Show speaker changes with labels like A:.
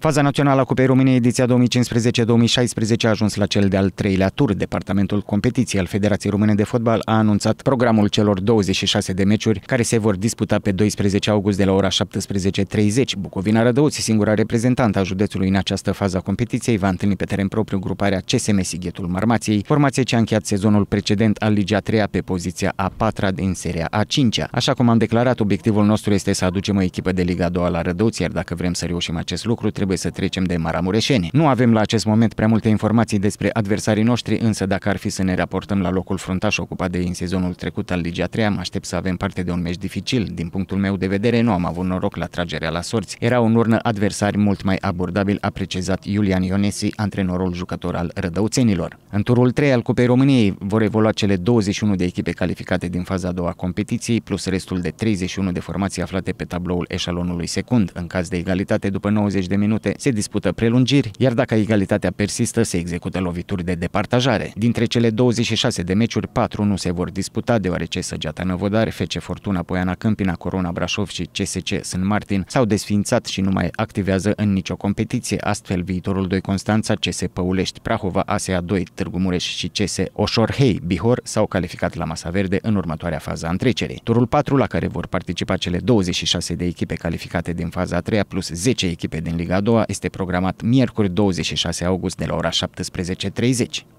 A: Faza națională a Cupei României ediția 2015-2016 a ajuns la cel de-al treilea tur. Departamentul competiției al Federației Române de Fotbal a anunțat programul celor 26 de meciuri care se vor disputa pe 12 august de la ora 17.30. Bucovina Rădăuți, singura reprezentantă a județului în această fază a competiției, va întâlni pe teren propriu gruparea CSM Sighetul Marmației, formație ce a încheiat sezonul precedent al Ligii a 3 pe poziția a 4 din seria a 5 -a. Așa cum am declarat, obiectivul nostru este să aducem o echipă de Liga a 2 la Rădăuți, iar dacă vrem să reușim acest lucru, trebuie trebuie să trecem de Maramureșeni. Nu avem la acest moment prea multe informații despre adversarii noștri, însă dacă ar fi să ne raportăm la locul fruntaș ocupat de ei în sezonul trecut al Ligia 3, mă aștept să avem parte de un meci dificil. Din punctul meu de vedere, nu am avut noroc la tragerea la sorți. Era un urnă adversari mult mai abordabil, a precizat Iulian Ionesi, antrenorul jucător al rădăuțenilor. În turul 3 al Cupei României vor evolua cele 21 de echipe calificate din faza a doua competiției, plus restul de 31 de formații aflate pe tabloul eșalonului secund. În caz de egalitate, după 90 de minute, minute, se dispută prelungiri, iar dacă egalitatea persistă, se execută lovituri de departajare. Dintre cele 26 de meciuri, 4 nu se vor disputa, deoarece Săgeata Năvodare, FC Fortuna, Poiana Câmpina, Corona Brașov și CSC Sân Martin s-au desfințat și nu mai activează în nicio competiție, astfel viitorul 2 Constanța, CS Păulești, Prahova, ASEA 2, Târgu Mureș și CS Oșorhei, Bihor s-au calificat la masa verde în următoarea fază a întrecerii. Turul 4, la care vor participa cele 26 de echipe calificate din faza a 3 plus 10 echipe din Liga 2, doua este programat miercuri 26 august de la ora 17.30.